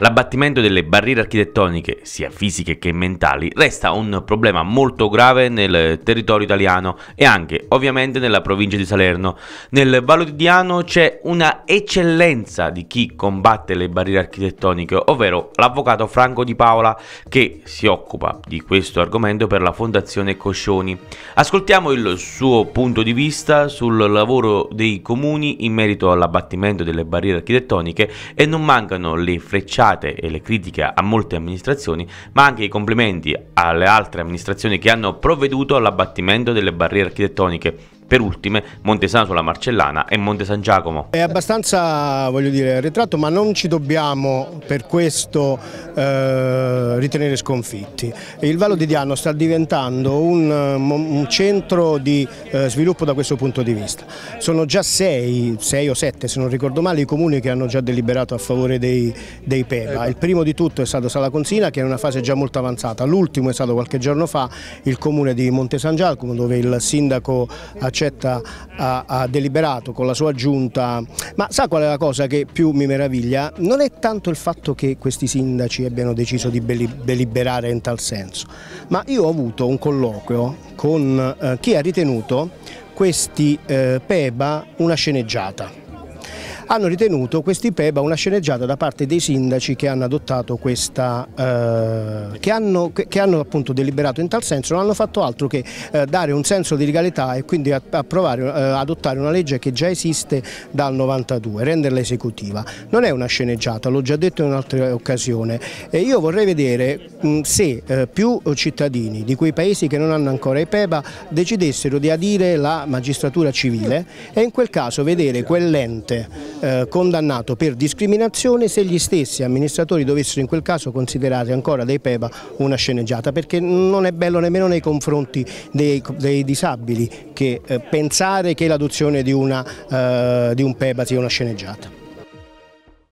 L'abbattimento delle barriere architettoniche, sia fisiche che mentali, resta un problema molto grave nel territorio italiano e anche ovviamente nella provincia di Salerno. Nel Valodiano c'è una eccellenza di chi combatte le barriere architettoniche, ovvero l'avvocato Franco Di Paola che si occupa di questo argomento per la Fondazione Coscioni. Ascoltiamo il suo punto di vista sul lavoro dei comuni in merito all'abbattimento delle barriere architettoniche e non mancano le frecce frecciate e le critiche a molte amministrazioni, ma anche i complimenti alle altre amministrazioni che hanno provveduto all'abbattimento delle barriere architettoniche per ultime Montesano sulla Marcellana e Monte San Giacomo. È abbastanza, voglio dire, retratto, ma non ci dobbiamo per questo eh, ritenere sconfitti. Il Vallo di Diano sta diventando un, eh, un centro di eh, sviluppo da questo punto di vista. Sono già sei, sei o sette, se non ricordo male, i comuni che hanno già deliberato a favore dei, dei PEBA. Il primo di tutto è stato Sala Consina, che è in una fase già molto avanzata. L'ultimo è stato qualche giorno fa il comune di Monte San Giacomo, dove il sindaco ha Accetta ha, ha, deliberato con la sua giunta, ma sa qual è la cosa che più mi meraviglia? Non è tanto il fatto che questi sindaci abbiano deciso di deliberare in tal senso, ma io ho avuto un colloquio con eh, chi ha ritenuto questi eh, PEBA una sceneggiata hanno ritenuto questi PEBA una sceneggiata da parte dei sindaci che hanno adottato questa, eh, che hanno, che hanno appunto deliberato in tal senso, non hanno fatto altro che eh, dare un senso di legalità e quindi approvare, eh, adottare una legge che già esiste dal 92, renderla esecutiva. Non è una sceneggiata, l'ho già detto in un'altra occasione e io vorrei vedere mh, se eh, più cittadini di quei paesi che non hanno ancora i PEBA decidessero di adire la magistratura civile e in quel caso vedere quell'ente eh, condannato per discriminazione se gli stessi amministratori dovessero in quel caso considerare ancora dei PEBA una sceneggiata perché non è bello nemmeno nei confronti dei, dei disabili che eh, pensare che l'adozione di, eh, di un PEBA sia una sceneggiata.